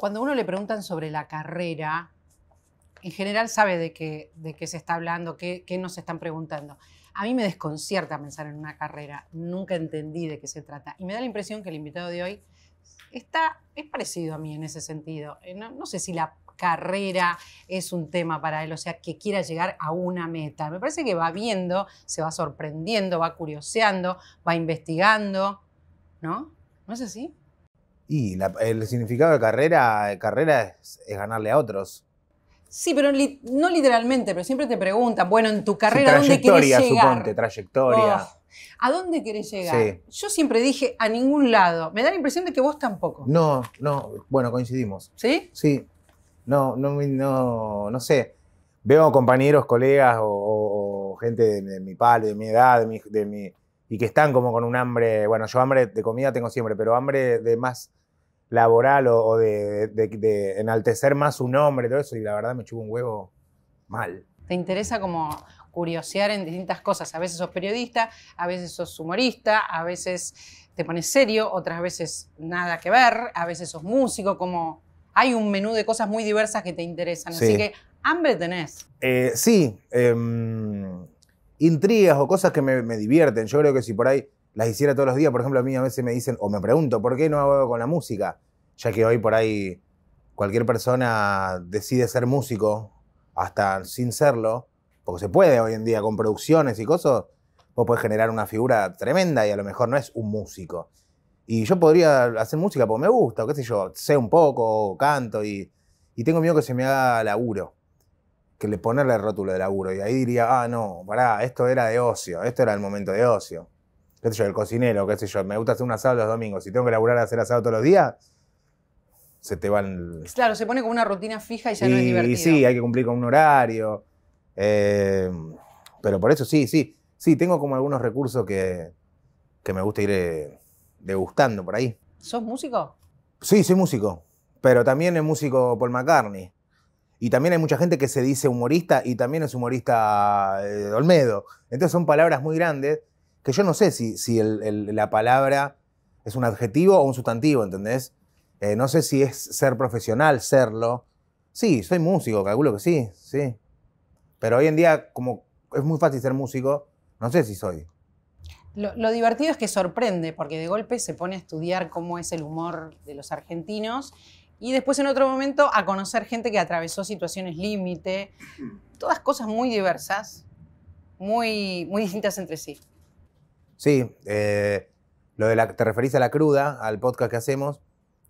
Cuando uno le preguntan sobre la carrera, en general sabe de qué, de se está hablando, qué, nos están preguntando. A mí me desconcierta pensar en una carrera, nunca entendí de qué se trata. Y me da la impresión que el invitado de hoy está, es parecido a mí en ese sentido. Eh, no, no, sé si la carrera es un tema para él, o sea, que quiera llegar a una meta. Me parece que va viendo, se va sorprendiendo, va curioseando, va investigando, ¿no? ¿No es así? Y el significado de carrera, carrera es, ganarle a otros. Sí, pero no literalmente, pero siempre te preguntan, bueno, en tu carrera, ¿a dónde querés llegar? Suponte, trayectoria. ¿A dónde querés llegar? Yo siempre dije, a ningún lado. Me da la impresión de que vos tampoco. No, no, bueno, coincidimos. ¿Sí? Sí. No, no, no, no sé. Veo compañeros, colegas o, gente de, mi palo, de mi edad, y que están como con un hambre, bueno, yo hambre de comida tengo siempre, pero hambre de más laboral o, de, enaltecer más su nombre, todo eso, y la verdad me chupo un huevo mal. ¿Te interesa como curiosear en distintas cosas? A veces sos periodista, a veces sos humorista, a veces te pones serio, otras veces nada que ver, a veces sos músico, como hay un menú de cosas muy diversas que te interesan, así que hambre tenés. Eh, sí, em, intrigas o cosas que me, me divierten, yo creo que si por ahí las hiciera todos los días. Por ejemplo, a mí a veces me dicen, o me pregunto, ¿por qué no hago con la música? Ya que hoy por ahí cualquier persona decide ser músico, hasta sin serlo, porque se puede hoy en día con producciones y cosas, vos podés generar una figura tremenda y a lo mejor no es un músico. Y yo podría hacer música porque me gusta, o qué sé yo, sé un poco, canto y, tengo miedo que se me haga laburo que le ponerle el rótulo de laburo. Y ahí diría, ah, no, pará, esto era de ocio, esto era el momento de ocio qué sé yo, el cocinero, qué sé yo, me gusta hacer un asado los domingos, si tengo que laburar a hacer asado todos los días, se te van... Claro, se pone como una rutina fija y ya no es divertido. Y sí, hay que cumplir con un horario. Eh, pero por eso sí, sí, sí, tengo como algunos recursos que, me gusta ir eh, degustando por ahí. ¿Sos músico? Sí, soy músico, pero también es músico Paul McCartney. Y también hay mucha gente que se dice humorista y también es humorista de eh, Olmedo. Entonces son palabras muy grandes que yo no sé si, si la palabra es un adjetivo o un sustantivo, ¿entendés? Eh, no sé si es ser profesional, serlo. Sí, soy músico, calculo que sí, sí. Pero hoy en día, como es muy fácil ser músico, no sé si soy. Lo, lo, divertido es que sorprende, porque de golpe se pone a estudiar cómo es el humor de los argentinos y después en otro momento a conocer gente que atravesó situaciones límite, todas cosas muy diversas, muy, muy distintas entre sí. Sí, eh, lo de la, te referís a la cruda, al podcast que hacemos,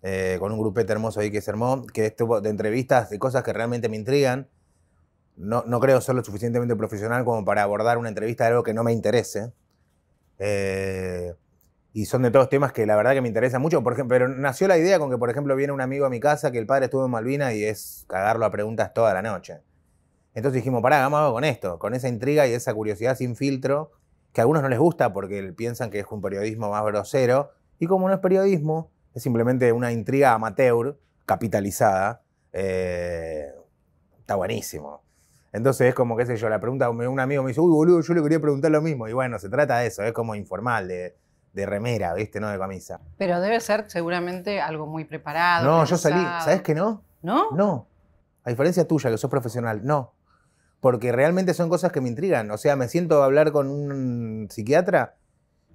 eh, con un grupete hermoso ahí que se armó, que estuvo de entrevistas de cosas que realmente me intrigan. No, creo ser lo suficientemente profesional como para abordar una entrevista de algo que no me interese. Eh, y son de todos temas que la verdad que me interesan mucho. Por ejemplo, pero nació la idea con que, por ejemplo, viene un amigo a mi casa que el padre estuvo en Malvina y es cagarlo a preguntas toda la noche. Entonces dijimos, pará, vamos con esto, con esa intriga y esa curiosidad sin filtro que a algunos no les gusta porque piensan que es un periodismo más grosero, y como no es periodismo, es simplemente una intriga amateur capitalizada, eh, está buenísimo. Entonces es como, qué sé yo, la pregunta, un amigo me dice, uy, boludo, yo le quería preguntar lo mismo, y bueno, se trata de eso, es como informal, de, remera, ¿viste? No de camisa. Pero debe ser seguramente algo muy preparado. No, yo salí, ¿sabes que no? ¿No? No. A diferencia tuya, que sos profesional, no porque realmente son cosas que me intrigan. O sea, me siento a hablar con un psiquiatra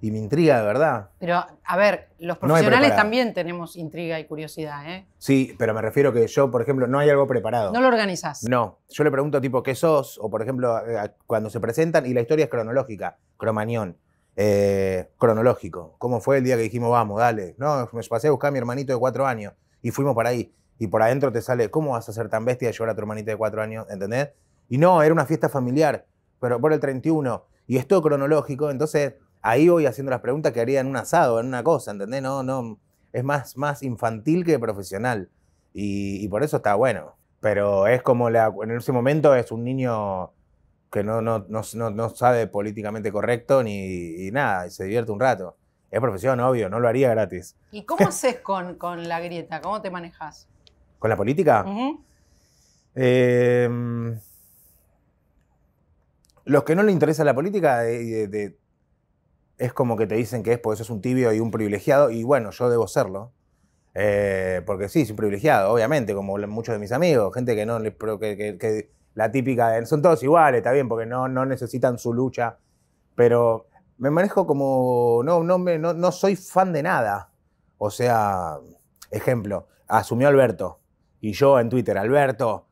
y me intriga de verdad. Pero, a ver, los profesionales también tenemos intriga y curiosidad, ¿eh? Sí, pero me refiero que yo, por ejemplo, no hay algo preparado. No lo organizas. No, yo le pregunto tipo, ¿qué sos? O, por ejemplo, eh, cuando se presentan y la historia es cronológica, cromañón. Eh, cronológico. ¿Cómo fue el día que dijimos, vamos, dale? No, me pasé a buscar a mi hermanito de cuatro años y fuimos para ahí. Y por adentro te sale, ¿cómo vas a ser tan bestia de llevar a tu hermanito de cuatro años? ¿Entendés? Y no, era una fiesta familiar, pero por el 31. Y es todo cronológico, entonces ahí voy haciendo las preguntas que haría en un asado, en una cosa, ¿entendés? No, no, es más, más infantil que profesional. Y, por eso está bueno. Pero es como en ese momento es un niño que no, no, sabe políticamente correcto ni nada, y se divierte un rato. Es profesión, obvio, no lo haría gratis. ¿Y cómo haces con, la grieta? ¿Cómo te manejas? ¿Con la política? eh, los que no le interesa la política eh, eh, es como que te dicen que es porque es un tibio y un privilegiado, y bueno, yo debo serlo. Eh, porque sí, soy privilegiado, obviamente, como muchos de mis amigos, gente que no les. que, la típica Son todos iguales, está bien, porque no, no necesitan su lucha. Pero me manejo como. No, no, me, no, soy fan de nada. O sea, ejemplo, asumió Alberto. Y yo en Twitter, Alberto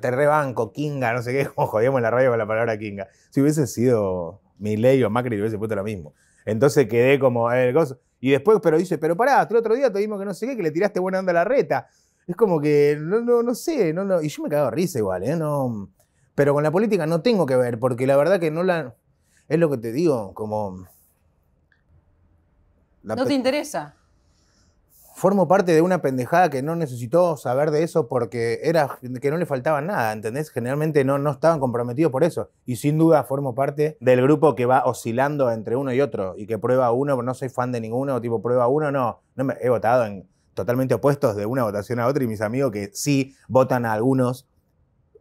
te, rebanco, Kinga, no sé qué, como jodíamos la radio con la palabra Kinga. Si hubiese sido Milei o Macri, hubiese puesto lo mismo. Entonces quedé como Y después, pero dice, pero pará, el otro día te dimos que no sé qué, que le tiraste buena onda a la reta. Es como que, no, no, no sé, no, Y yo me cago de risa igual, ¿eh? No, pero con la política no tengo que ver, porque la verdad que no la... Es lo que te digo, como... no te interesa formo parte de una pendejada que no necesitó saber de eso porque era que no le faltaba nada, ¿entendés? Generalmente no, no estaban comprometidos por eso. Y sin duda formo parte del grupo que va oscilando entre uno y otro y que prueba uno, no soy fan de ninguno, tipo prueba uno, no. no me, he votado en totalmente opuestos de una votación a otra y mis amigos que sí votan a algunos,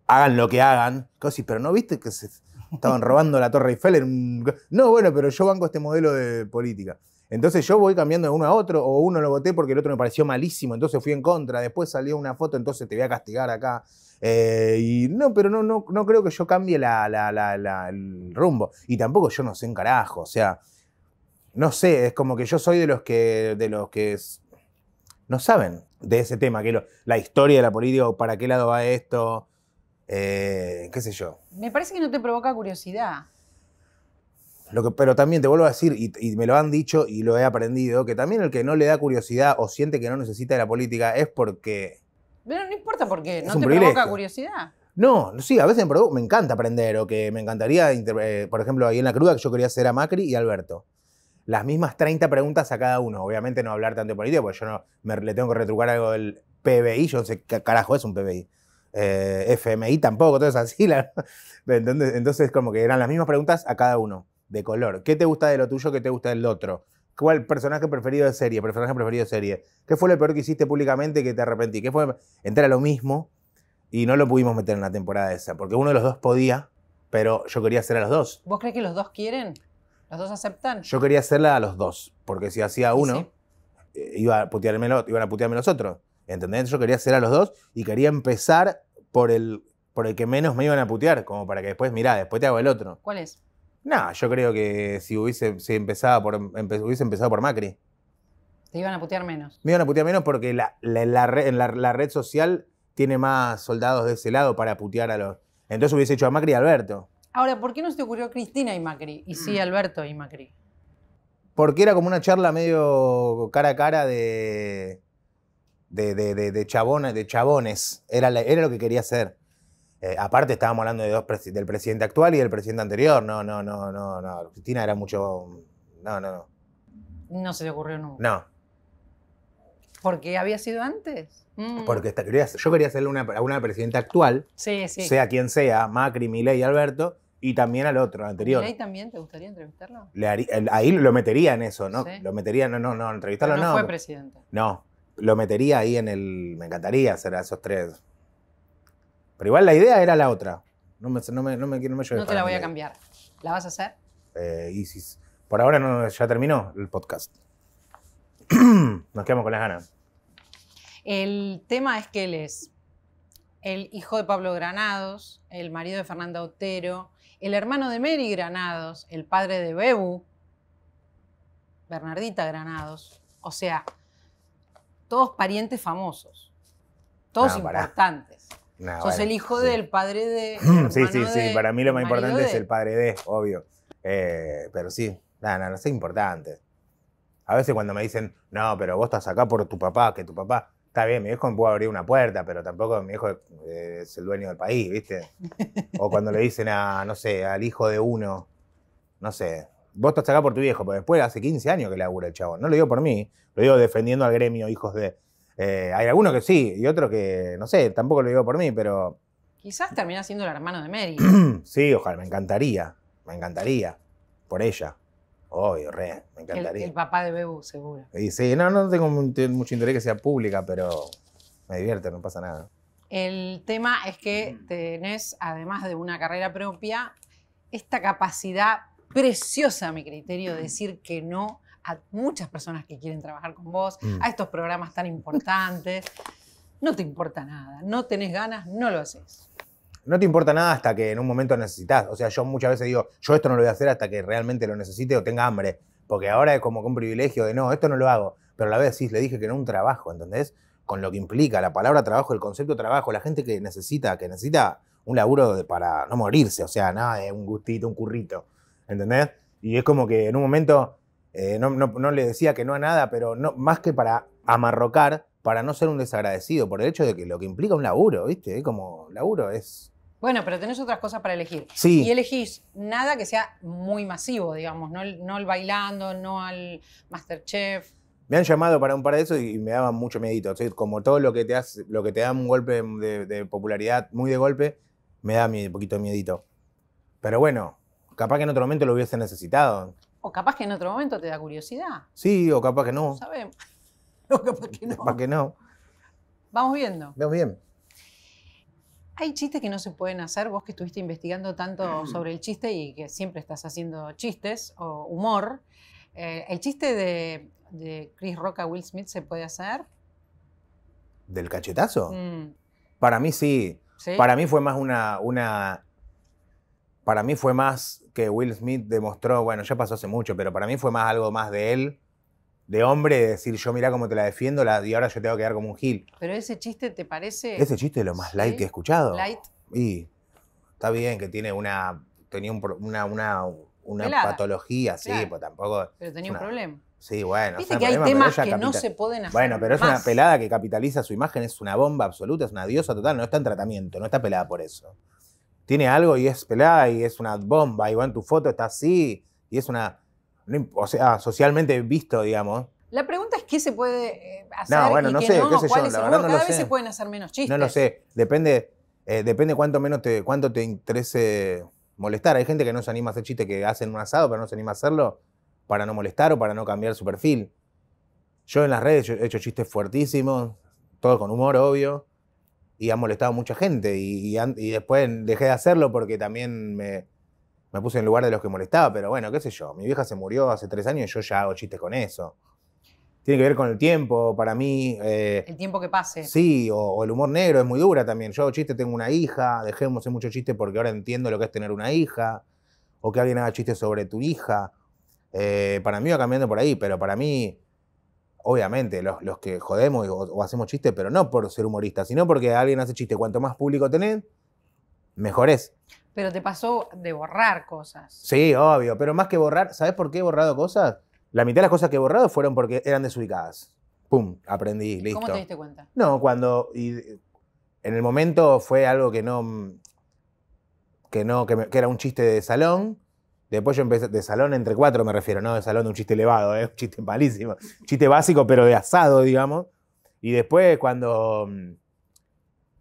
hagan lo que hagan, cosas, pero no viste que se Estaban robando la Torre Eiffel en No, bueno, pero yo banco este modelo de política. Entonces yo voy cambiando de uno a otro, o uno lo voté porque el otro me pareció malísimo, entonces fui en contra, después salió una foto, entonces te voy a castigar acá. Eh, y no, pero no, no, no creo que yo cambie el rumbo. Y tampoco yo no sé en carajo, o sea, no sé, es como que yo soy de los que, de los que no saben de ese tema, que la historia de la política, o para qué lado va esto, eh, ¿Qué sé yo? Me parece que no te provoca curiosidad. pero también te vuelvo a decir, y, me lo han dicho y lo he aprendido, que también el que no le da curiosidad o siente que no necesita de la política es porque. Pero no importa por qué, no te provoca curiosidad. No, sí, a veces me, encanta aprender o que me encantaría, eh, por ejemplo, ahí en la cruda que yo quería hacer a Macri y Alberto. Las mismas 30 preguntas a cada uno. Obviamente no hablar tanto de política, porque yo no le tengo que retrucar algo del PBI, yo no sé qué carajo es un PBI. Eh, FMI tampoco, todo es así. entonces, como que eran las mismas preguntas a cada uno, de color. ¿Qué te gusta de lo tuyo? ¿Qué te gusta del otro? ¿Cuál personaje preferido de serie? ¿Personaje preferido de serie? ¿Qué fue lo peor que hiciste públicamente que te arrepentí? ¿Qué fue? Entra lo mismo y no lo pudimos meter en la temporada esa, porque uno de los dos podía, pero yo quería hacer a los dos. ¿Vos crees que los dos quieren? ¿Los dos aceptan? Yo quería hacerla a los dos, porque si hacía uno, eh, iba a putearme iban a putearme los otros. ¿Entendés? Yo quería hacer a los dos y quería empezar por el, por el que menos me iban a putear, como para que después, mira, después te hago el otro. ¿Cuál es? No, yo creo que si hubiese, si empezaba por, hubiese empezado por Macri. Te iban a putear menos. Me iban a putear menos porque la, la, red, la, red social tiene más soldados de ese lado para putear a los. Entonces hubiese hecho a Macri y Alberto. Ahora, ¿por qué no se te ocurrió Cristina y Macri? Y sí, mm. Alberto y Macri. Porque era como una charla medio cara a cara de de, de, de, de chabones, de chabones. Era, era lo que quería hacer. Eh, aparte estábamos hablando de dos del presidente actual y del presidente anterior. No, no, no, no, no. Cristina era mucho. No, no, no. No se le ocurrió nunca. No. Porque había sido antes. Mm. Porque esta, yo quería hacerle una, a una presidenta actual, sí, sí. sea quien sea, Macri, Milei, Alberto, y también al otro, anterior. ¿Milei también te gustaría entrevistarlo? Le ahí lo metería en eso, ¿no? Lo metería, no, no, no, entrevistarlo no. No fue presidente. No, lo metería ahí en el. Me encantaría hacer a esos tres. Pero igual la idea era la otra. No me, no me, no me, No te la voy a cambiar. ¿La vas a hacer? Eh, por ahora ya terminó el podcast. Nos quedamos con las ganas. El tema es que él es el hijo de Pablo Granados, el marido de Fernanda Otero, el hermano de Mary Granados, el padre de Bebu, Bernardita Granados. O sea, todos parientes famosos, todos ah, importantes. Sos el hijo del padre de. sí, sí, sí. para mí lo más importante es el padre de, obvio. Eh, pero sí, nada, no, no, es importante. A veces cuando me dicen, no, pero vos estás acá por tu papá, que tu papá. Está bien, mi hijo me puede abrir una puerta, pero tampoco mi hijo es el dueño del país, ¿viste? O cuando le dicen a, no sé, al hijo de uno, no sé, vos estás acá por tu viejo, pero después hace 15 años que labura el chabón. No lo digo por mí, lo digo defendiendo al gremio, hijos de. Eh, hay algunos que sí y otros que, no sé, tampoco lo digo por mí, pero. Quizás termina siendo el hermano de Mary. sí, ojalá, me encantaría. Me encantaría. Por ella. Obvio, re, me encantaría. El, papá de Bebu, seguro. Y sí, no, no tengo mucho interés que sea pública, pero me divierte, no pasa nada. El tema es que mm. tenés, además de una carrera propia, esta capacidad preciosa a mi criterio mm. decir que no a muchas personas que quieren trabajar con vos, mm. a estos programas tan importantes. No te importa nada, no tenés ganas, no lo haces. No te importa nada hasta que en un momento necesitas. O sea, yo muchas veces digo, yo esto no lo voy a hacer hasta que realmente lo necesite o tenga hambre. Porque ahora es como un privilegio de no, esto no lo hago. Pero a la vez sí, le dije que no un trabajo, ¿entendés? Con lo que implica la palabra trabajo, el concepto trabajo, la gente que necesita, que necesita un laburo para no morirse, o sea, nada es un gustito, un currito. ¿entendés? Y es como que en un momento eh, no, no, no, le decía que no a nada, pero no, más que para amarrocar, para no ser un desagradecido, por el hecho de que lo que implica un laburo, ¿viste? como, laburo es... Bueno, pero tenés otras cosas para elegir. Sí. Y elegís nada que sea muy masivo, digamos, no, no el bailando, no al Masterchef. Me han llamado para un par de eso y me daban mucho miedito. O como todo lo que te hace, lo que te da un golpe de, de popularidad muy de golpe, me da un poquito de miedito. Pero bueno, Capaz que en otro momento lo hubiese necesitado. O capaz que en otro momento te da curiosidad. Sí, o capaz que no. No sabemos. O capaz que no. Capaz que no. Vamos viendo. Vamos bien. Hay chistes que no se pueden hacer, vos que estuviste investigando tanto sobre el chiste y que siempre estás haciendo chistes o humor. Eh, ¿El chiste de, Chris Rock a Will Smith se puede hacer? ¿Del cachetazo? Mm. Para mí sí. sí. Para mí fue más una. Para mí fue más que Will Smith demostró, bueno, ya pasó hace mucho, pero para mí fue más algo más de él, de hombre, de decir yo mira cómo te la defiendo la, y ahora yo te voy a quedar como un gil. Pero ese chiste, ¿te parece? Ese chiste es lo más light que he escuchado. Light. Y está bien que tiene una, tenía una, una, una patología, sí, pues tampoco... Pero tenía un problema. Sí, bueno. Viste que hay temas que no se pueden Bueno, pero es una pelada que capitaliza su imagen, es una bomba absoluta, es una diosa total, no está en tratamiento, no está pelada por eso tiene algo y es pelada y es una bomba, y va tu foto, está así, y es una, o sea, socialmente visto, digamos. La pregunta es qué se puede eh, hacer. No, bueno, no sé, no, qué sé yo, la Cada vez se pueden hacer menos chistes. No lo sé, depende, eh, depende cuánto menos te, cuánto te interese molestar. Hay gente que no se anima a hacer chistes que hacen un asado, pero no se anima a hacerlo para no molestar o para no cambiar su perfil. Yo en las redes he hecho chistes fuertísimos, todo con humor, obvio y ha molestado a mucha gente. Y, después dejé de hacerlo porque también me, puse en lugar de los que molestaba. Pero bueno, qué sé yo. Mi vieja se murió hace tres años y yo ya hago chistes con eso. Tiene que ver con el tiempo, para mí. Eh, el tiempo que pase. Sí, o, el humor negro es muy dura también. Yo hago chistes, tengo una hija, dejemos de mucho chiste porque ahora entiendo lo que es tener una hija. O que alguien haga chistes sobre tu hija. Eh, para mí va cambiando por ahí, pero para mí obviamente, los, que jodemos o, hacemos chistes, pero no por ser humoristas, sino porque alguien hace chiste. Cuanto más público tenés, mejor es. Pero te pasó de borrar cosas. Sí, obvio, pero más que borrar, ¿sabes por qué he borrado cosas? La mitad de las cosas que he borrado fueron porque eran desubicadas. Pum, aprendí, listo. ¿Cómo te diste cuenta? No, cuando. Y, en el momento fue algo que no. que no. que era un chiste de salón Después yo empecé, de salón entre cuatro me refiero, no de salón de un chiste elevado, es eh, un chiste malísimo, chiste básico, pero de asado, digamos. Y después cuando... Mm,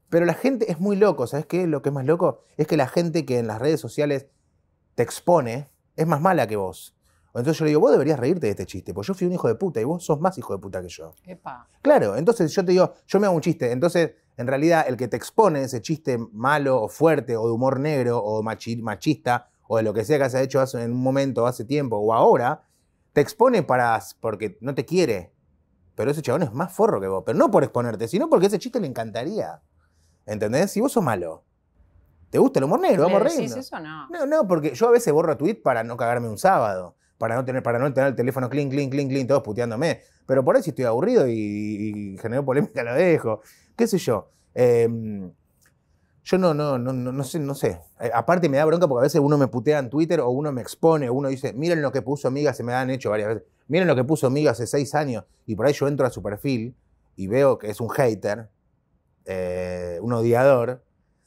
pero la gente es muy loco, ¿sabes qué? Lo que es más loco es que la gente que en las redes sociales te expone es más mala que vos. Entonces yo le digo, vos deberías reírte de este chiste, porque yo fui un hijo de puta y vos sos más hijo de puta que yo. Claro, entonces yo te digo, yo me hago un chiste. Entonces, en realidad, el que te expone ese chiste malo o fuerte o de humor negro o machista o de lo que sea que has hecho hace, en un momento, hace tiempo o ahora, te expone para, porque no te quiere. Pero ese chabón es más forro que vos. Pero no por exponerte, sino porque ese chiste le encantaría. ¿Entendés? Si vos sos malo. ¿Te gusta el humor negro? Vamos riendo. no? No, no, porque yo a veces borro tuit para no cagarme un sábado. Para no tener, para no tener el teléfono clean, cling, clink, clink, todos puteándome. Pero por ahí si estoy aburrido y, generó genero polémica lo dejo. ¿Qué sé yo? Eh, yo no, no, no, no, sé, no sé. Eh, aparte me da bronca porque a veces uno me putea en Twitter o uno me expone, uno dice, miren lo que puso amiga se me han hecho varias veces, miren lo que puso Miga hace seis años, y por ahí yo entro a su perfil y veo que es un hater, eh, un odiador,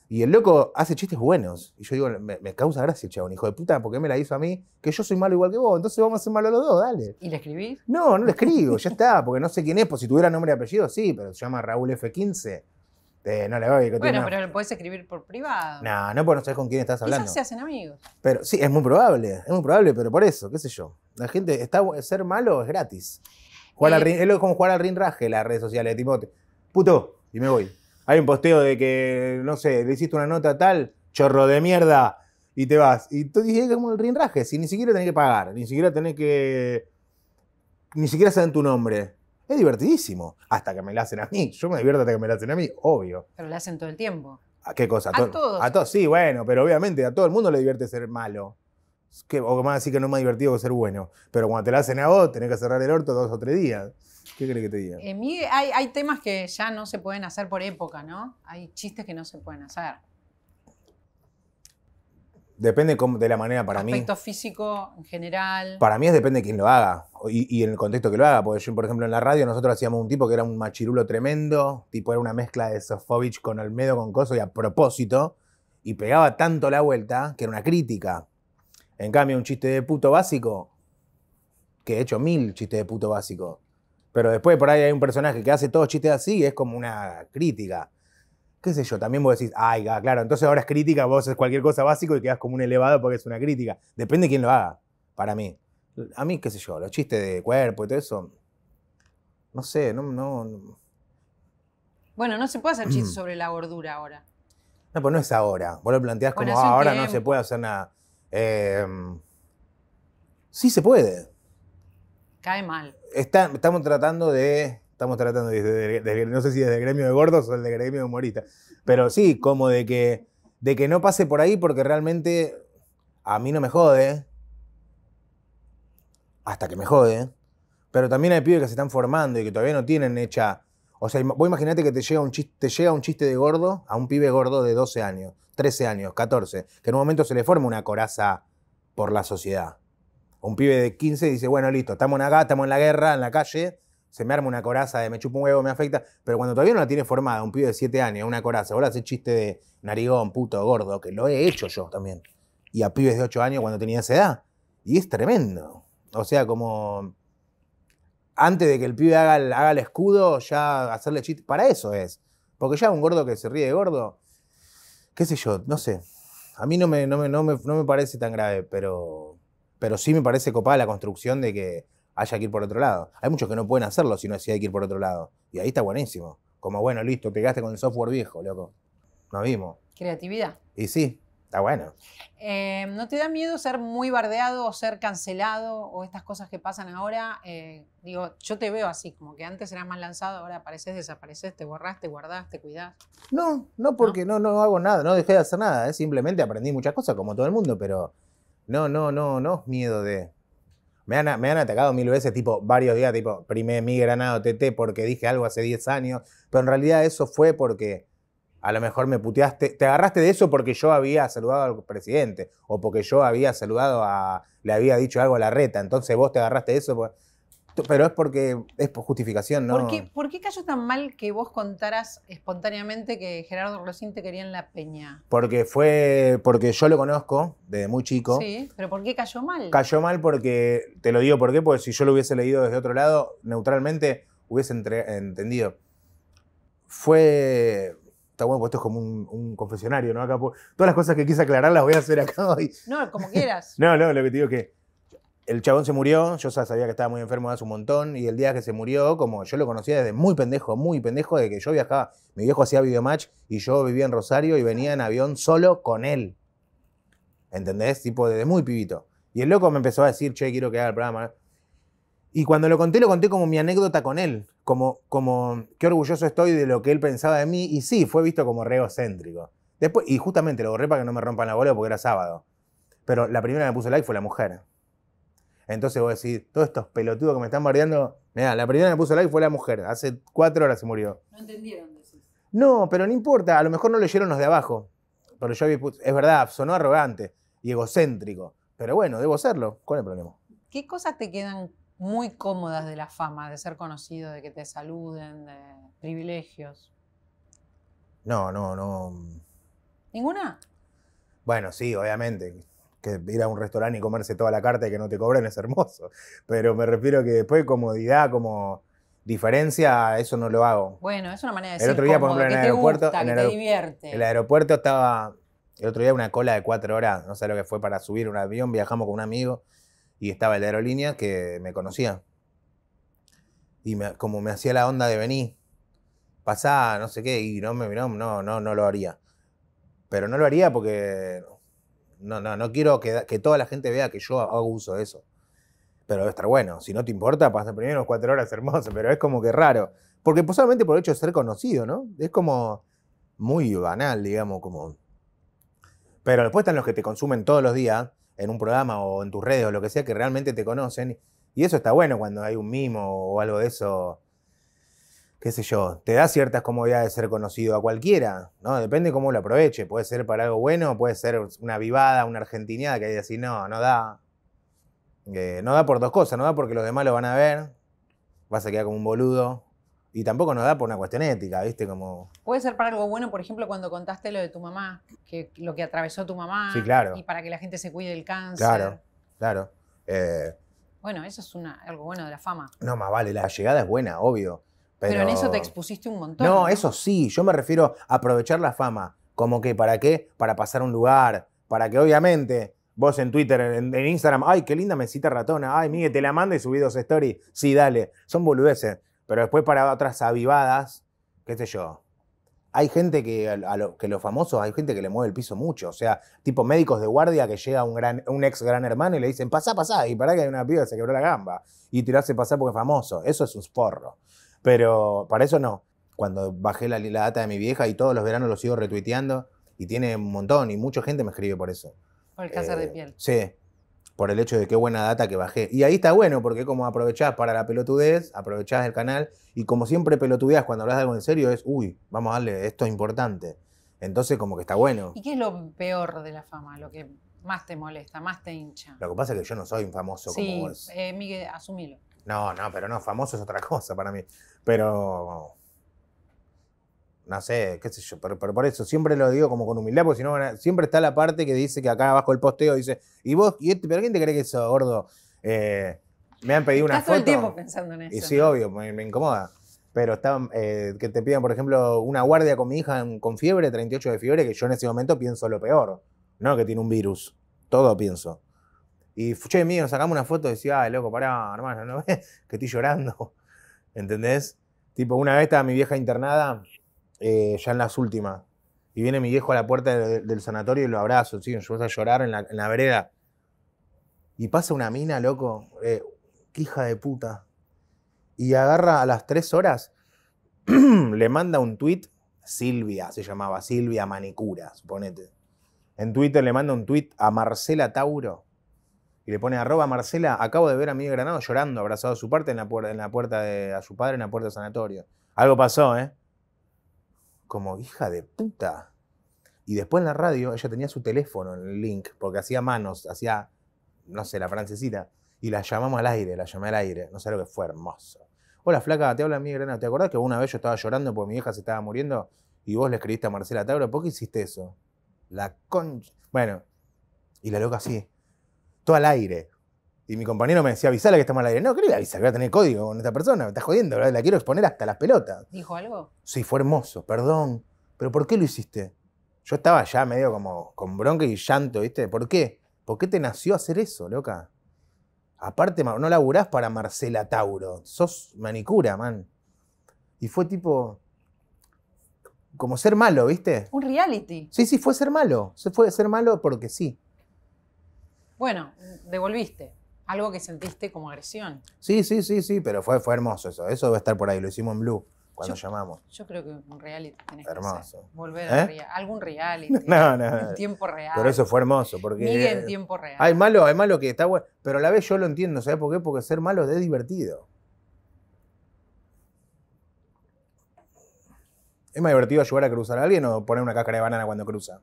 y el loco hace chistes buenos. Y yo digo, me, causa gracia, chavo hijo de puta, porque me la hizo a mí, que yo soy malo igual que vos, entonces vamos a ser malos los dos, dale. ¿Y le escribís? No, no le escribo, ya está, porque no sé quién es, pues si tuviera nombre y apellido, sí, pero se llama Raúl F15. Eh, no le voy a Bueno, pero lo puedes escribir por privado. No, no porque no sabes con quién estás hablando. Quizás se hacen amigos. Pero sí, es muy probable, es muy probable, pero por eso, qué sé yo. La gente, está, ser malo es gratis. Eh. es como jugar al rinraje las redes sociales, Timote, puto, y me voy. Hay un posteo de que, no sé, le hiciste una nota tal, chorro de mierda, y te vas. Y tú dices, es como el rinraje, si ni siquiera tenés que pagar, ni siquiera tenés que... Ni siquiera saben tu nombre. Es divertidísimo. Hasta que me la hacen a mí. Yo me divierto hasta que me la hacen a mí, obvio. Pero la hacen todo el tiempo. ¿A qué cosa? A, todos. A todos, sí, bueno, pero obviamente a todo el mundo le divierte ser malo. Que, o más así que no es más divertido que ser bueno. Pero cuando te la hacen a vos, tenés que cerrar el orto dos o tres días. ¿Qué crees que te diga? En mí hay, hay temas que ya no se pueden hacer por época, ¿no? Hay chistes que no se pueden hacer. Depende de la manera para mí. Aspecto físico en general. Para mí es depende de quién lo haga y, en el contexto que lo haga. Porque yo, por ejemplo, en la radio nosotros hacíamos un tipo que era un machirulo tremendo, tipo era una mezcla de Sofovich con Olmedo, con Coso y a propósito, y pegaba tanto la vuelta que era una crítica. En cambio, un chiste de puto básico, que he hecho mil chistes de puto básico, pero después por ahí hay un personaje que hace todos chistes así, y es como una crítica qué sé yo, también vos decís, ay, ah, claro, entonces ahora es crítica, vos haces cualquier cosa básico y quedás como un elevado porque es una crítica. Depende de quién lo haga, para mí. A mí, qué sé yo, los chistes de cuerpo y todo eso, no sé, no... Bueno, no se puede hacer chistes sobre la gordura ahora. No, pues no es ahora. Vos lo planteás como, ahora no se puede hacer nada. Em, sí se puede. Cae mal. estamos tratando de estamos tratando desde, no sé si desde el gremio de gordos o el de gremio de humoristas, pero sí, como de que, de que no pase por ahí porque realmente a mí no me jode, hasta que me jode, pero también hay pibes que se están formando y que todavía no tienen hecha... O sea, vos imaginate que te llega, un chiste, llega un chiste de gordo a un pibe gordo de 12 años, 13 años, 14, que en un momento se le forma una coraza por la sociedad. Un pibe de 15 dice, bueno, listo, estamos en acá, estamos en la guerra, en la calle, se me arma una coraza de me chupa un huevo, me afecta, pero cuando todavía no la tiene formada, un pibe de 7 años, una coraza, ahora hace chiste de narigón, puto, gordo, que lo he hecho yo también. Y a pibes de 8 años cuando tenía esa edad. Y es tremendo. O sea, como antes de que el pibe haga el, haga el escudo, ya hacerle chiste, para eso es. Porque ya un gordo que se ríe de gordo, qué sé yo, no sé. A mí no me, no no me, no me parece tan grave, pero, pero sí me parece copada la construcción de que haya que ir por otro lado. Hay muchos que no pueden hacerlo si no si hay que ir por otro lado. Y ahí está buenísimo. Como, bueno, listo, pegaste con el software viejo, loco. Nos vimos. Creatividad. Y sí, está bueno. Eh, ¿No te da miedo ser muy bardeado o ser cancelado o estas cosas que pasan ahora? Eh, digo, yo te veo así, como que antes eras más lanzado, ahora apareces, desapareces, te borraste, guardaste, cuidás. No, no porque no, no, hago nada, no dejé de hacer nada, ¿eh? simplemente aprendí muchas cosas como todo el mundo, pero no, no, no, no, miedo de, me han, atacado mil veces, tipo, varios días, tipo, primé mi granado TT porque dije algo hace 10 años, pero en realidad eso fue porque a lo mejor me puteaste, te agarraste de eso porque yo había saludado al presidente o porque yo había saludado a, le había dicho algo a la reta, entonces vos te agarraste de eso. Porque, pero es porque es por justificación, ¿no? ¿Por qué, cayó tan mal que vos contaras espontáneamente que Gerardo Rosín te quería en la peña? Porque fue. Porque yo lo conozco desde muy chico. Sí, pero ¿por qué cayó mal? Cayó mal porque. Te lo digo por qué, porque si yo lo hubiese leído desde otro lado, neutralmente, hubiese entendido. Fue. Está bueno, pues esto es como un, confesionario, ¿no? Acá, pues, todas las cosas que quise aclarar las voy a hacer acá hoy. No, como quieras. no, no, lo que te digo es que el chabón se murió, yo sabía que estaba muy enfermo hace un montón, y el día que se murió, como yo lo conocía desde muy pendejo, muy pendejo, de que yo viajaba, mi viejo hacía videomatch y yo vivía en Rosario y venía en avión solo con él. ¿Entendés? Tipo, desde muy pibito. Y el loco me empezó a decir, che, quiero quedar al el programa. Y cuando lo conté, lo conté como mi anécdota con él, como, como qué orgulloso estoy de lo que él pensaba de mí, y sí, fue visto como reocéntrico. Después, y justamente lo borré para que no me rompan la bola porque era sábado. Pero la primera que me puso like fue la mujer. Entonces vos decís, todos estos pelotudos que me están bardeando. Mira, la primera que me puso like fue la mujer. Hace cuatro horas se murió. No entendieron, eso. No, pero no importa. A lo mejor no leyeron los de abajo. Pero yo vi, Es verdad, sonó arrogante y egocéntrico. Pero bueno, debo serlo. ¿Cuál es el problema? ¿Qué cosas te quedan muy cómodas de la fama, de ser conocido, de que te saluden, de privilegios? No, no, no. ¿Ninguna? Bueno, sí, obviamente que ir a un restaurante y comerse toda la carta y que no te cobren es hermoso. Pero me refiero que después comodidad, como diferencia, eso no lo hago. Bueno, es una manera de El otro día, por ejemplo, en el aeropuerto. en el, aeropuerto estaba. El otro día una cola de cuatro horas, no sé lo que fue para subir un avión, viajamos con un amigo y estaba el de aerolínea que me conocía. Y como me hacía la onda de venir, pasaba, no sé qué, y no me miró no, no, no lo haría. Pero no lo haría porque no, no, no quiero que, que toda la gente vea que yo hago uso de eso. Pero debe estar bueno. Si no te importa, pasa primero cuatro horas hermoso, pero es como que raro. Porque posiblemente por el hecho de ser conocido, ¿no? Es como muy banal, digamos, como. Pero después están los que te consumen todos los días en un programa o en tus redes o lo que sea, que realmente te conocen. Y eso está bueno cuando hay un mimo o algo de eso qué sé yo, te da ciertas comodidades de ser conocido a cualquiera, ¿no? Depende cómo lo aproveche. Puede ser para algo bueno, puede ser una vivada, una argentinada que hay decir, no, no da. Eh, no da por dos cosas, no da porque los demás lo van a ver, vas a quedar como un boludo. Y tampoco nos da por una cuestión ética, ¿viste? Como... Puede ser para algo bueno, por ejemplo, cuando contaste lo de tu mamá, que lo que atravesó tu mamá. Sí, claro. Y para que la gente se cuide del cáncer. Claro, claro. Eh, bueno, eso es algo bueno de la fama. No, más vale, la llegada es buena, obvio. Pero, en eso te expusiste un montón. No, eso sí, yo me refiero a aprovechar la fama. Como que, ¿para qué? Para pasar un lugar, para que obviamente vos en Twitter, en, Instagram, ay, qué linda mesita ratona, ay, mire, te la manda y subí dos stories. Sí, dale, son boludeces. Pero después para otras avivadas, qué sé yo. Hay gente que, a los famosos, hay gente que le mueve el piso mucho. O sea, tipo médicos de guardia que llega un, un ex gran hermano y le dicen, pasá, pasá, y para que hay una piba que se quebró la gamba. Y tirarse lo pasar porque es famoso. Eso es un sporro. Pero para eso no. Cuando bajé la, data de mi vieja y todos los veranos lo sigo retuiteando y tiene un montón y mucha gente me escribe por eso. Por el cáncer de eh, piel. Sí, por el hecho de qué buena data que bajé. Y ahí está bueno porque como aprovechás para la pelotudez, aprovechás el canal y como siempre pelotudeas cuando hablas de algo en serio es, uy, vamos a darle, esto es importante. Entonces como que está bueno. ¿Y qué es lo peor de la fama? Lo que más te molesta, más te hincha. Lo que pasa es que yo no soy un famoso como vos. Eh, Miguel, asumilo. No, no, pero no, famoso es otra cosa para mí. Pero. No sé, qué sé yo, pero, por eso siempre lo digo como con humildad, porque si no, siempre está la parte que dice que acá abajo el posteo dice, ¿y vos, y este, pero quién te cree que es gordo? Eh, me han pedido una Estás foto. todo el tiempo pensando en eso. Y sí, obvio, me, incomoda. Pero está, eh, que te pidan, por ejemplo, una guardia con mi hija con fiebre, 38 de fiebre, que yo en ese momento pienso lo peor, no que tiene un virus. Todo pienso. Y, che, mío, sacamos una foto y decía, ay, loco, pará, hermano, ¿no Que estoy llorando. ¿Entendés? Tipo, una vez estaba mi vieja internada, eh, ya en las últimas, y viene mi viejo a la puerta del sanatorio y lo abrazo, ¿sí? yo voy a llorar en la, vereda. Y pasa una mina, loco, eh, qué hija de puta. Y agarra a las tres horas, le manda un tweet, Silvia se llamaba, Silvia Manicura, suponete. En Twitter le manda un tweet a Marcela Tauro y le pone, arroba Marcela, acabo de ver a Miguel Granado llorando, abrazado a su parte en la, puerta, en la puerta de, a su padre en la puerta de sanatorio. Algo pasó, ¿eh? Como hija de puta. Y después en la radio ella tenía su teléfono en el link, porque hacía manos, hacía, no sé, la francesita. Y la llamamos al aire, la llamé al aire, no sé lo que fue, hermoso. Hola flaca, te habla Miguel Granado. ¿Te acordás que una vez yo estaba llorando porque mi hija se estaba muriendo y vos le escribiste a Marcela Tauro? ¿Por qué hiciste eso? La concha. Bueno, y la loca así todo al aire. Y mi compañero me decía, avisala que estamos al aire. No, quería avisar, que voy a tener código con esta persona, me estás jodiendo, la quiero exponer hasta las pelotas. ¿Dijo algo? Sí, fue hermoso, perdón. ¿Pero por qué lo hiciste? Yo estaba ya medio como con bronca y llanto, ¿viste? ¿Por qué? ¿Por qué te nació hacer eso, loca? Aparte, no laburás para Marcela Tauro, sos manicura, man. Y fue tipo, como ser malo, ¿viste? Un reality. Sí, sí, fue ser malo. Se fue ser malo porque sí. Bueno, devolviste. Algo que sentiste como agresión. Sí, sí, sí, sí, pero fue, fue hermoso eso. Eso debe estar por ahí, lo hicimos en Blue cuando llamamos. Yo creo que un reality tenés hermoso. que Volver ¿Eh? a algún reality. No, no, En tiempo real. Pero eso fue hermoso. Porque, en eh, tiempo real. Hay malo, hay malo que está bueno. Pero a la vez yo lo entiendo, ¿sabes por qué? Porque ser malo es divertido. ¿Es más divertido ayudar a cruzar a alguien o poner una cáscara de banana cuando cruza?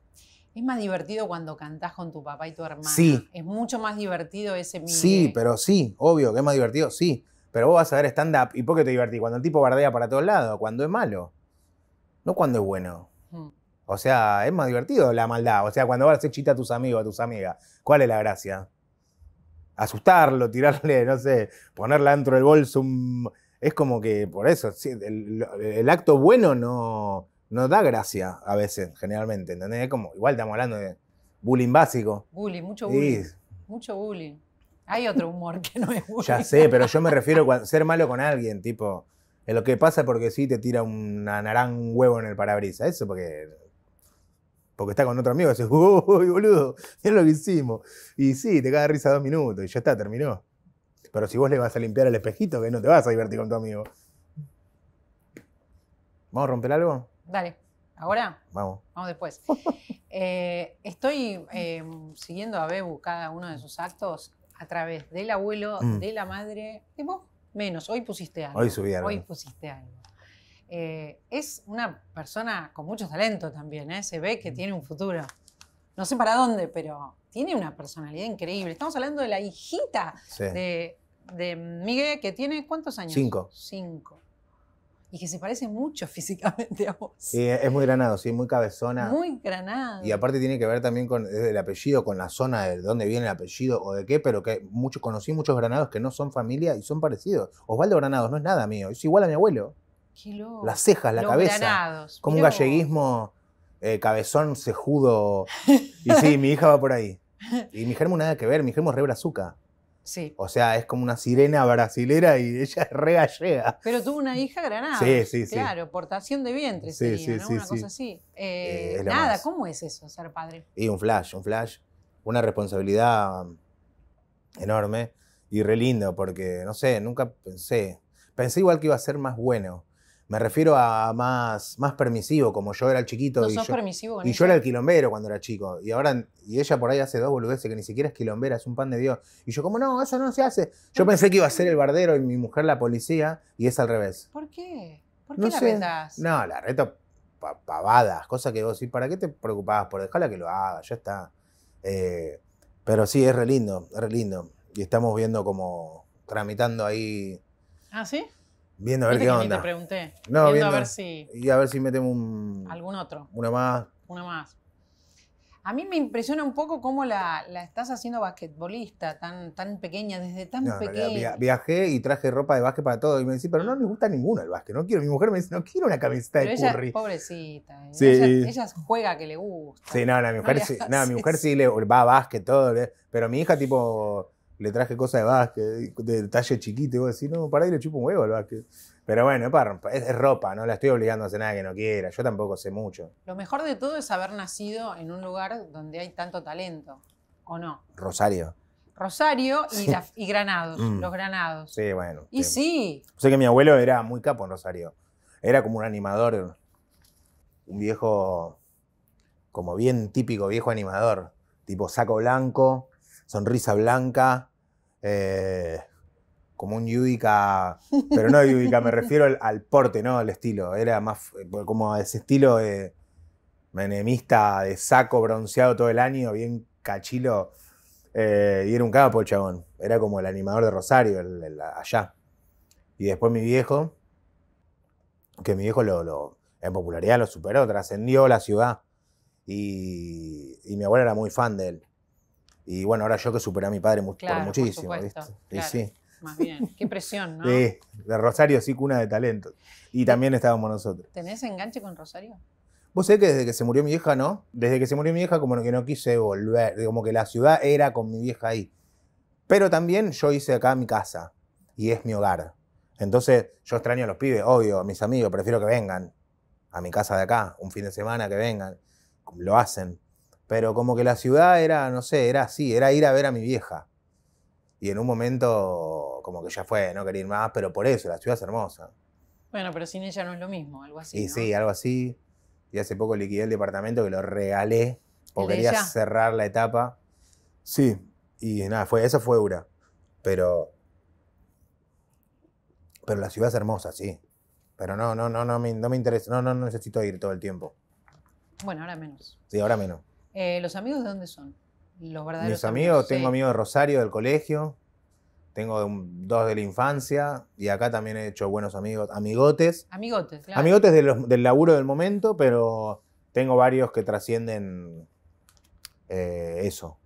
Es más divertido cuando cantás con tu papá y tu hermano. Sí. Es mucho más divertido ese miedo. Sí, pero sí, obvio que es más divertido, sí. Pero vos vas a ver stand-up y ¿por qué te divertís? Cuando el tipo bardea para todos lados, cuando es malo. No cuando es bueno. Mm. O sea, es más divertido la maldad. O sea, cuando vas a hacer chita a tus amigos, a tus amigas, ¿cuál es la gracia? Asustarlo, tirarle, no sé, ponerle dentro del bolso un... Es como que por eso, el acto bueno no, no da gracia a veces, generalmente, ¿entendés? Como, igual estamos hablando de bullying básico. Bullying, mucho bullying. Mucho bullying. Hay otro humor que no es bullying. Ya sé, pero yo me refiero a ser malo con alguien, tipo, en lo que pasa porque sí te tira una naran huevo en el parabrisas. Eso porque porque está con otro amigo, y dices, uy, boludo, es lo que hicimos. Y sí, te cae risa dos minutos y ya está, terminó. Pero si vos le vas a limpiar el espejito, que no te vas a divertir con tu amigo. ¿Vamos a romper algo? Dale. ¿Ahora? Vamos. Vamos después. Eh, estoy em, siguiendo a Bebu cada uno de sus actos a través del abuelo, mm. de la madre, y vos menos. Hoy pusiste algo. Hoy subí Hoy pusiste algo. Eh, es una persona con mucho talento también, ¿eh? se ve que mm. tiene un futuro. No sé para dónde, pero tiene una personalidad increíble. Estamos hablando de la hijita de, Miguel, que tiene ¿cuántos años? Cinco. Cinco y que se parece mucho físicamente a vos. Sí, es muy granado, sí, muy cabezona. Muy granado. Y aparte tiene que ver también con eh, el apellido, con la zona de dónde viene el apellido o de qué, pero que muchos conocí muchos granados que no son familia y son parecidos. Osvaldo Granados no es nada mío, es igual a mi abuelo. Qué loco. Las cejas, la cabeza. Como un galleguismo eh, cabezón, cejudo. Y sí, mi hija va por ahí. Y mi germo nada que ver, mi germo es re Sí. O sea, es como una sirena brasilera y ella es re Pero tuvo una hija granada. Sí, sí, sí. Claro, portación de vientre sí, sí, una cosa así. Eh, eh, nada, ¿cómo es eso, ser padre? Y un flash, un flash. Una responsabilidad mm, enorme y re lindo porque, no sé, nunca pensé. Pensé igual que iba a ser más bueno. Me refiero a más, más permisivo, como yo era el chiquito. y yo, Y yo era el quilombero cuando era chico. Y ahora, y ella por ahí hace dos boludeces que ni siquiera es quilombera, es un pan de Dios. Y yo, como no, eso no se hace. Yo pensé que iba a ser el bardero y mi mujer la policía, y es al revés. ¿Por qué? ¿Por qué la sé. No, la reto pavadas, cosas que vos ¿y ¿para qué te preocupabas? Por dejarla que lo haga, ya está. Eh, pero sí, es re lindo, es re lindo. Y estamos viendo como tramitando ahí. ¿Ah, sí? Viendo a ver qué onda. pregunté. No, viendo, a ver si. Y a ver si metemos un. Algún otro. Una más. Una más. A mí me impresiona un poco cómo la, la estás haciendo basquetbolista, tan, tan pequeña, desde tan pequeño. pequeña. viajé y traje ropa de básquet para todo. Y me decís, pero no me gusta ninguno el básquet. No quiero, mi mujer me dice, no quiero una camiseta de ella, curry. Pobrecita. Sí. Ella, juega que le gusta. Sí, no, no, mi mujer, sí, mi mujer sí le va a básquet, todo. Pero mi hija, tipo le traje cosas de básquet, de detalle chiquito, y vos decís, no, para ahí le chupo un huevo al básquet. Pero bueno, es, ropa, no la estoy obligando a hacer nada que no quiera, yo tampoco sé mucho. Lo mejor de todo es haber nacido en un lugar donde hay tanto talento, ¿o no? Rosario. Rosario y, Granados, mm. los Granados. Sí, bueno. Y sí. Sé que mi abuelo era muy capo en Rosario. Era como un animador, un viejo, como bien típico viejo animador, tipo saco blanco, sonrisa blanca, eh, como un Yudica, pero no Yudica, me refiero al, porte, ¿no? Al estilo. Era más eh, como ese estilo de menemista de saco bronceado todo el año, bien cachilo. Eh, y era un capo, chabón. Era como el animador de Rosario, allá. Y después mi viejo, que mi viejo lo, en popularidad lo superó, trascendió la ciudad. Y, y mi abuela era muy fan de él. Y bueno, ahora yo que superé a mi padre por muchísimo, ¿viste? sí. Más bien, qué presión, ¿no? Sí, de Rosario sí, cuna de talento. Y también estábamos nosotros. ¿Tenés enganche con Rosario? Vos sabés que desde que se murió mi vieja, ¿no? Desde que se murió mi vieja, como que no quise volver, como que la ciudad era con mi vieja ahí. Pero también yo hice acá mi casa y es mi hogar. Entonces yo extraño a los pibes, obvio, a mis amigos, prefiero que vengan a mi casa de acá, un fin de semana que vengan, lo hacen. Pero como que la ciudad era, no sé, era así, era ir a ver a mi vieja. Y en un momento, como que ya fue, no quería ir más, pero por eso, la ciudad es hermosa. Bueno, pero sin ella no es lo mismo, algo así. Y sí, algo así. Y hace poco liquidé el departamento que lo regalé, porque quería cerrar la etapa. Sí, y nada, fue, esa fue dura. Pero. Pero la ciudad es hermosa, sí. Pero no, no, no, no, no me, interesa. No, no, no necesito ir todo el tiempo. Bueno, ahora menos. Sí, ahora menos. Eh, ¿Los amigos de dónde son? Los verdaderos. Mis amigos, tengo amigos de Rosario, del colegio, tengo dos de la infancia y acá también he hecho buenos amigos, amigotes. Amigotes, claro. Amigotes del laburo del momento, pero tengo varios que trascienden eh, eso.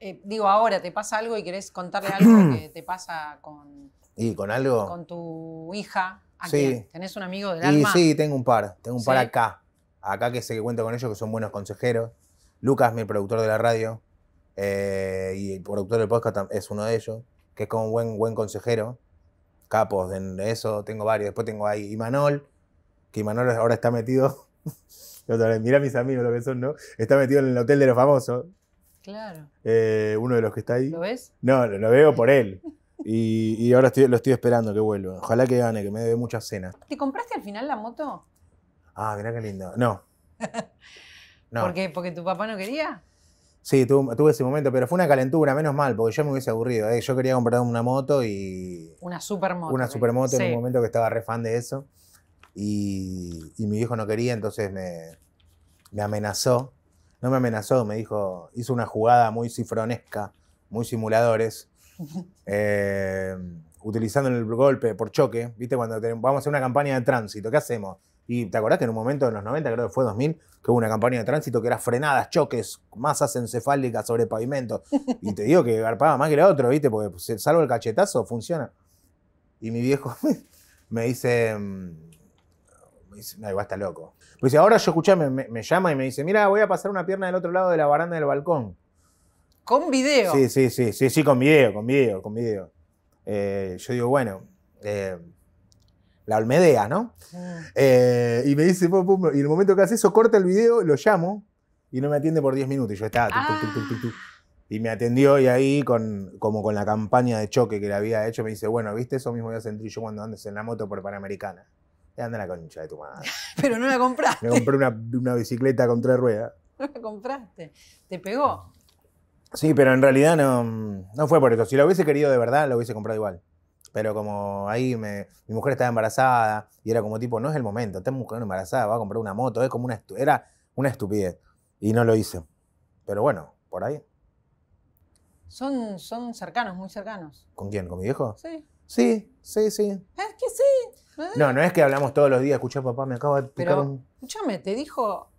Eh, digo, ahora te pasa algo y querés contarle algo que te pasa con. ¿Y con algo? Con tu hija. Sí. ¿Tenés un amigo del alma? Sí, tengo un par. Tengo un par acá. Acá que sé que cuento con ellos, que son buenos consejeros. Lucas, mi productor de la radio, eh, y el productor del podcast es uno de ellos, que es como un buen, buen consejero. Capos de eso, tengo varios. Después tengo ahí Imanol, que Imanol ahora está metido. Mira mis amigos lo que son, ¿no? Está metido en el hotel de los famosos. Claro. Eh, uno de los que está ahí. ¿Lo ves? No, lo, veo por él. Y, ahora lo estoy esperando que vuelva. Ojalá que gane, que me dé mucha cena. ¿Te compraste al final la moto? ah, mirá qué lindo. No. ¿Por qué? ¿Porque tu papá no quería? Sí, tuve, ese momento, pero fue una calentura, menos mal, porque yo me hubiese aburrido. ¿eh? Yo quería comprar una moto y. Una supermoto. Una supermoto en un momento que estaba re fan de eso. Y, mi hijo no quería, entonces me, amenazó. No me amenazó, me dijo, hizo una jugada muy cifronesca, muy simuladores, eh, utilizando el golpe por choque. ¿Viste? Cuando vamos a hacer una campaña de tránsito, ¿qué hacemos? Y te acordás que en un momento en los 90, creo que fue 2000, que hubo una campaña de tránsito que era frenadas, choques, masas encefálicas sobre pavimento. Y te digo que garpaba más que la otro ¿viste? Porque pues, salvo el cachetazo, funciona. Y mi viejo me dice. Mm, me dice, no, igual está loco. dice ahora yo escuché, me, llama y me dice, mira, voy a pasar una pierna del otro lado de la baranda del balcón. ¿Con video? Sí, sí, sí, sí, sí, con video, con video, con video. Eh, yo digo, bueno. Eh, la Olmedea, ¿no? Ah. Eh, y me dice, pum, y en el momento que hace eso, corta el video, lo llamo y no me atiende por 10 minutos. Y yo estaba. Ah. Y me atendió y ahí, con, como con la campaña de choque que le había hecho, me dice, bueno, viste, eso mismo voy a sentir yo cuando andes en la moto por Panamericana. Y anda la concha de tu madre. Pero no la compraste. Me compré una, bicicleta con tres ruedas. No la compraste. Te pegó. Sí, pero en realidad no, no fue por eso. Si lo hubiese querido de verdad, lo hubiese comprado igual. Pero como ahí mi mujer estaba embarazada y era como tipo, no es el momento, tengo mujer embarazada, va a comprar una moto, es como una, era una estupidez. Y no lo hice. Pero bueno, por ahí. Son, son cercanos, muy cercanos. ¿Con quién? ¿Con mi viejo? Sí. Sí, sí, sí. Es que sí. ¿no? No, es que hablamos todos los días, escucha papá, me acaba de picar Pero, un... Escúchame, te dijo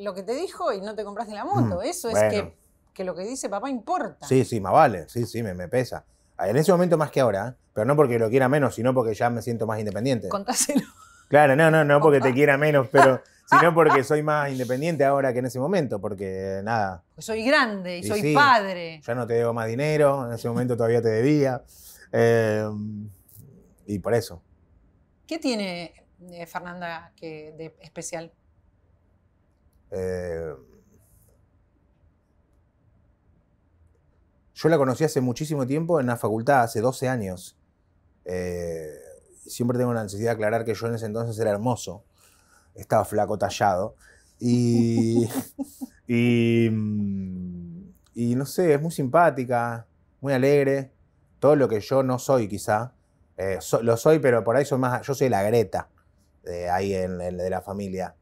lo que te dijo y no te compraste la moto. Mm, Eso es que, que, lo que dice papá importa. Sí, sí, más vale. Sí, sí, me, me pesa. Ah, en ese momento más que ahora, ¿eh? pero no porque lo quiera menos, sino porque ya me siento más independiente. Contáselo. Claro, no, no, no porque te quiera menos, pero sino porque soy más independiente ahora que en ese momento, porque nada. Pues soy grande y, soy padre. Ya no te debo más dinero, en ese momento todavía te debía. Eh, y por eso. ¿Qué tiene eh, Fernanda que de especial? Eh, Yo la conocí hace muchísimo tiempo en la facultad, hace 12 años. Eh, siempre tengo la necesidad de aclarar que yo en ese entonces era hermoso. Estaba flaco, tallado. Y, y, no sé, es muy simpática, muy alegre. Todo lo que yo no soy, quizá. Eh, lo soy, pero por ahí soy más. Yo soy la Greta eh, ahí en, de la familia.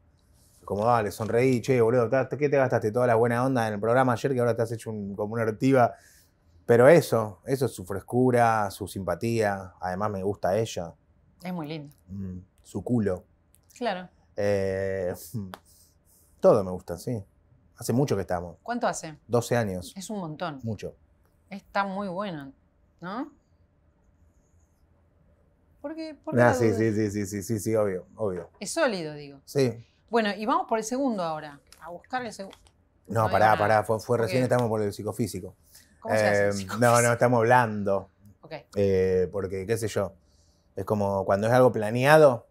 Como, dale, sonreí, che, boludo, ¿qué te gastaste toda la buena onda en el programa ayer que ahora te has hecho un, como una ortiva? Pero eso, eso es su frescura, su simpatía. Además, me gusta ella. Es muy linda. Mm, su culo. Claro. Eh, todo me gusta, sí. Hace mucho que estamos. ¿Cuánto hace? 12 años. Es un montón. Mucho. Está muy bueno, ¿no? ¿Por qué? Ah, sí, sí, sí, sí, sí, sí, sí, obvio, obvio. Es sólido, digo. Sí. Bueno, y vamos por el segundo ahora, a buscar el segundo. No, pará, pará, fue, recién, estamos por el psicofísico. Em, no, no, estamos hablando. Eh, porque, qué sé yo, es como cuando es algo planeado,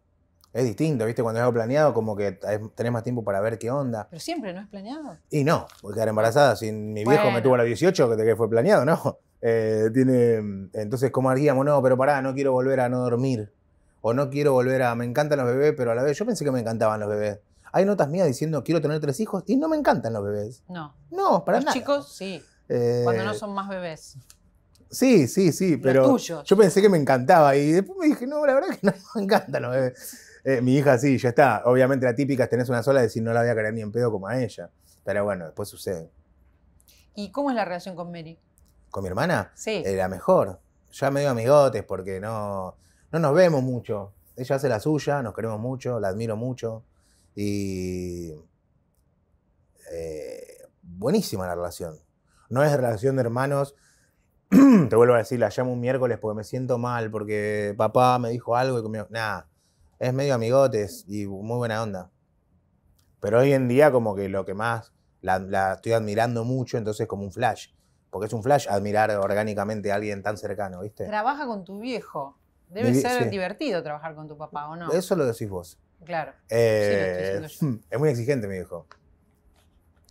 es distinto, ¿viste? Cuando es algo planeado, como que tenés más tiempo para ver qué onda. Pero siempre no es planeado. Y no, voy a quedar embarazada. Si mi viejo me tuvo a los 18, que fue planeado, ¿no? Eh, tiene, entonces, como haríamos? No, pero pará, no quiero volver a no dormir. O no quiero volver a. Me encantan los bebés, pero a la vez yo pensé que me encantaban los bebés. Hay notas mías diciendo quiero tener tres hijos y no me encantan los bebés. No. No, para nada. Los chicos, sí. Cuando no eh, son más bebés. Sí, sí, sí, pero yo pensé que me encantaba y después me dije, no, la verdad es que no me encantan los bebés. Eh, mi hija sí, ya está. Obviamente la típica es tenés una sola y decir no la voy a querer ni en pedo como a ella. Pero bueno, después sucede. ¿Y cómo es la relación con Mary? ¿Con mi hermana? Sí. Eh, la mejor. Ya medio amigotes porque no, no nos vemos mucho. Ella hace la suya, nos queremos mucho, la admiro mucho. Y buenísima la relación no es relación de hermanos. Te vuelvo a decir, la llamo un miércoles porque me siento mal, porque papá me dijo algo y comió Nada, es medio amigotes y muy buena onda. Pero hoy en día, como que lo que más la, estoy admirando mucho, entonces, como un flash. Porque es un flash admirar orgánicamente a alguien tan cercano, ¿viste? Trabaja con tu viejo. Debe ser divertido trabajar con tu papá, ¿o no? Eso lo decís vos. Claro. Eh, es muy exigente, mi viejo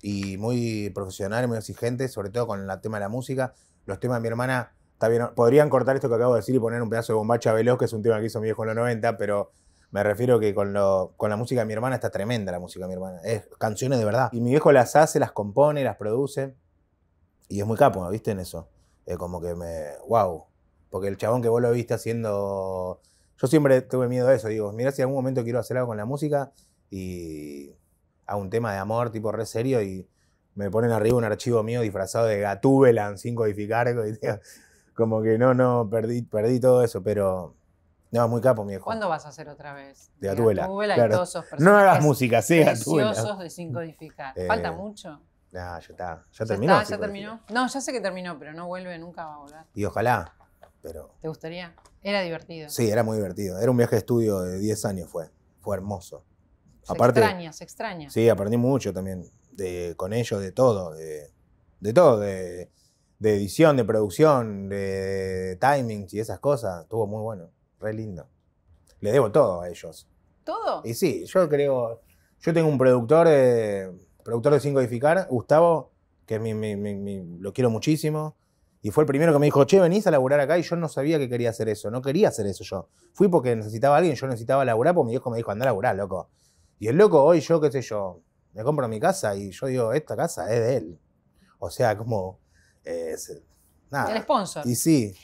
y muy profesional, muy exigente, sobre todo con el tema de la música. Los temas de mi hermana, está podrían cortar esto que acabo de decir y poner un pedazo de bombacha veloz, que es un tema que hizo mi viejo en los 90, pero me refiero que con, la música de mi hermana está tremenda la música de mi hermana. Es canciones de verdad. Y mi viejo las hace, las compone, las produce. Y es muy capo, ¿viste? En eso. Es como que me. ¡Wow! Porque el chabón que vos lo viste haciendo. Yo siempre tuve miedo a eso. Digo, mira si en algún momento quiero hacer algo con la música y a un tema de amor tipo re serio y me ponen arriba un archivo mío disfrazado de Gatúbelan sin codificar. Como que no, no, perdí, perdí todo eso, pero. No, muy capo, mi hijo. ¿Cuándo vas a hacer otra vez? De Gatúbela. y No hagas música, sí, Gatúbela. de sin codificar. Eh, ¿Falta mucho? ya está. ¿Ya, terminó? ¿Ya terminó? No, ya sé que terminó, pero no vuelve, nunca va a volar. Y ojalá, pero... ¿Te gustaría? Era divertido. Sí, era muy divertido. Era un viaje de estudio de 10 años, fue. Fue hermoso. Se Aparte, se extraña. Sí, aprendí mucho también de, con ellos, de todo, de, todo, de, edición, de producción, de, timings y esas cosas. Estuvo muy bueno, re lindo. Le debo todo a ellos. ¿Todo? Y sí, yo creo, yo tengo un productor, eh, productor de de edificar, Gustavo, que lo quiero muchísimo. Y fue el primero que me dijo, che, venís a laburar acá. Y yo no sabía que quería hacer eso. No quería hacer eso yo. Fui porque necesitaba a alguien. Yo necesitaba laburar porque mi viejo me dijo, anda a laburar, loco. Y el loco hoy yo, qué sé yo, me compro mi casa y yo digo, esta casa es de él. O sea, como... Eh, es, nada. El sponsor. Y sí.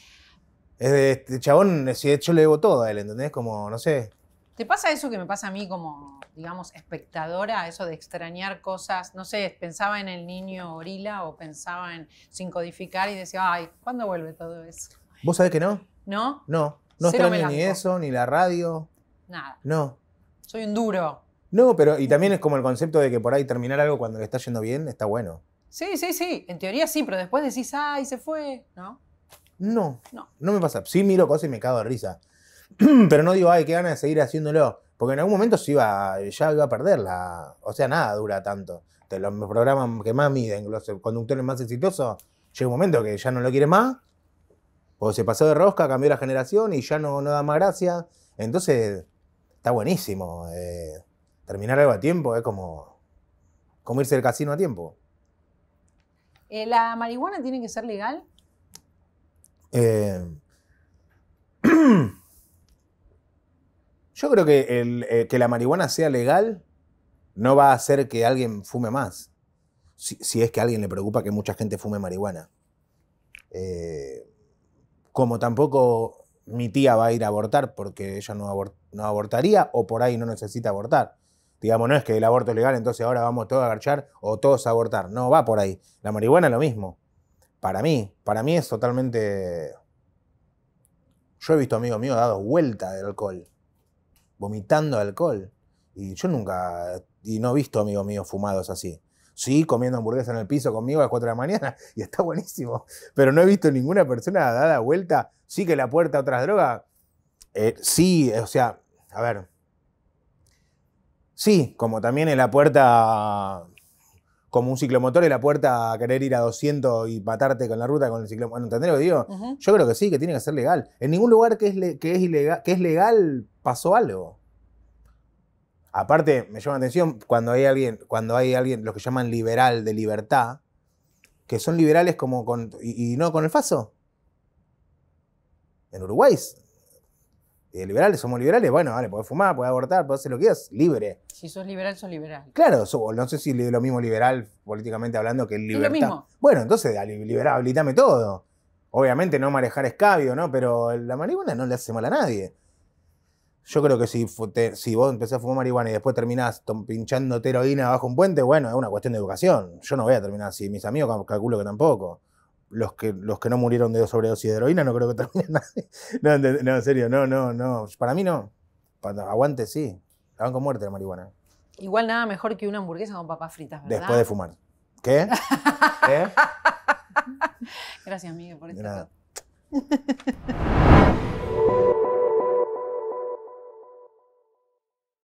Es de este chabón, yo le debo todo a él, ¿entendés? Como, no sé. ¿Te pasa eso que me pasa a mí como, digamos, espectadora? Eso de extrañar cosas. No sé, pensaba en el niño Orila o pensaba en sin codificar y decía, ay, ¿cuándo vuelve todo eso? ¿Vos sabés que no? ¿No? No. No extraño ni eso, ni la radio. Nada. No. Soy un duro. No, pero y también es como el concepto de que por ahí terminar algo cuando le está yendo bien está bueno. Sí, sí, sí. En teoría sí, pero después decís, ay, se fue, ¿no? No. No. me pasa. Sí miro cosas y me cago de risa. pero no digo, ay, qué ganas de seguir haciéndolo. Porque en algún momento se iba, ya iba a perderla. O sea, nada dura tanto. los programas que más miden, los conductores más exitosos, llega un momento que ya no lo quiere más. O se pasó de rosca, cambió la generación y ya no, no da más gracia. Entonces, está buenísimo. Eh, terminar algo a tiempo es como, irse del casino a tiempo. Eh, ¿La marihuana tiene que ser legal? Eh, yo creo que eh, que la marihuana sea legal no va a hacer que alguien fume más. Si, es que a alguien le preocupa que mucha gente fume marihuana. como tampoco mi tía va a ir a abortar porque ella no, no abortaría o por ahí no necesita abortar. Digamos, no es que el aborto es legal, entonces ahora vamos todos a agarchar o todos a abortar. No, va por ahí. La marihuana es lo mismo. Para mí, para mí es totalmente... Yo he visto amigos míos dados vuelta del alcohol, vomitando alcohol. Y yo nunca, y no he visto amigos míos fumados así. Sí, comiendo hamburguesas en el piso conmigo a las 4 de la mañana y está buenísimo. Pero no he visto ninguna persona dada vuelta, sí que la puerta a otras drogas. Eh, sí, o sea, a ver, Sí, como también en la puerta, como un ciclomotor, en la puerta a querer ir a 200 y patarte con la ruta con el ciclomotor. ¿Entendés lo que digo? Yo creo que sí, que tiene que ser legal. En ningún lugar que es, que es, ilegal, que es legal pasó algo. Aparte, me llama la atención cuando hay alguien, cuando hay alguien, los que llaman liberal de libertad, que son liberales como con. y, y no con el FASO. En Uruguay liberales, somos liberales, bueno, vale, podés fumar, podés abortar, podés hacer lo que quieras, libre. Si sos liberal, sos liberal. Claro, no sé si es lo mismo liberal políticamente hablando que libertad. Es lo mismo. Bueno, entonces liberal, habilitame todo. Obviamente no manejar escabio, ¿no? Pero la marihuana no le hace mal a nadie. Yo creo que si, si vos empezás a fumar marihuana y después terminás pinchando heroína bajo un puente, bueno, es una cuestión de educación. Yo no voy a terminar así, mis amigos calculo que tampoco los que, los que no murieron de sobredosis de heroína no creo que también nadie. No, en serio, no, no, no. Para mí no. aguante, sí. La van con muerte la marihuana. Igual nada mejor que una hamburguesa con papas fritas, ¿verdad? Después de fumar. ¿Qué? ¿Qué? Gracias, Miguel, por este